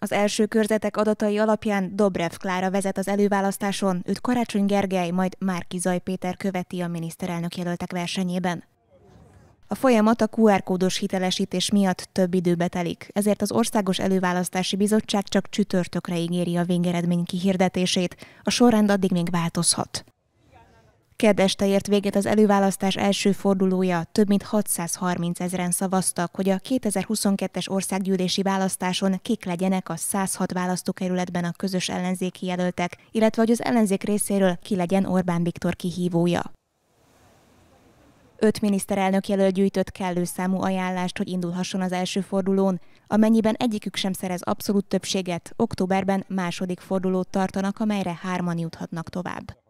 Az első körzetek adatai alapján Dobrev Klára vezet az előválasztáson, őt Karácsony Gergely, majd Márki Zaj Péter követi a miniszterelnök jelöltek versenyében. A folyamat a QR kódos hitelesítés miatt több időbe telik, ezért az Országos Előválasztási Bizottság csak csütörtökre ígéri a végeredmény kihirdetését, a sorrend addig még változhat. Kedd este ért véget az előválasztás első fordulója. Több mint 630 ezeren szavaztak, hogy a 2022-es országgyűlési választáson kik legyenek a 106 választókerületben a közös ellenzéki jelöltek, illetve hogy az ellenzék részéről ki legyen Orbán Viktor kihívója. Öt miniszterelnök jelölt gyűjtött kellő számú ajánlást, hogy indulhasson az első fordulón. Amennyiben egyikük sem szerez abszolút többséget, októberben második fordulót tartanak, amelyre hárman juthatnak tovább.